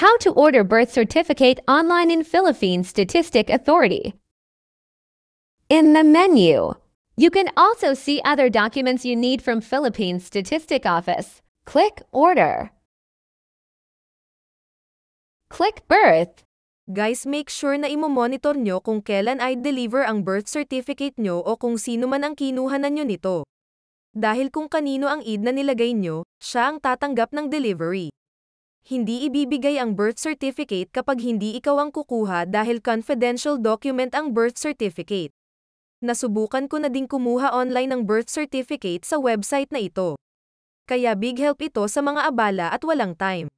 How to order birth certificate online in Philippine Statistic Authority. In the menu, you can also see other documents you need from Philippine Statistic Office. Click Order. Click Birth. Guys, make sure na imo-monitor nyo kung kailan I deliver ang birth certificate nyo o kung sino man ang kinuhanan nyo nito. Dahil kung kanino ang id na nilagay nyo, siya ang tatanggap ng delivery. Hindi ibibigay ang birth certificate kapag hindi ikaw ang kukuha dahil confidential document ang birth certificate. Nasubukan ko na ding kumuha online ng birth certificate sa website na ito. Kaya big help ito sa mga abala at walang time.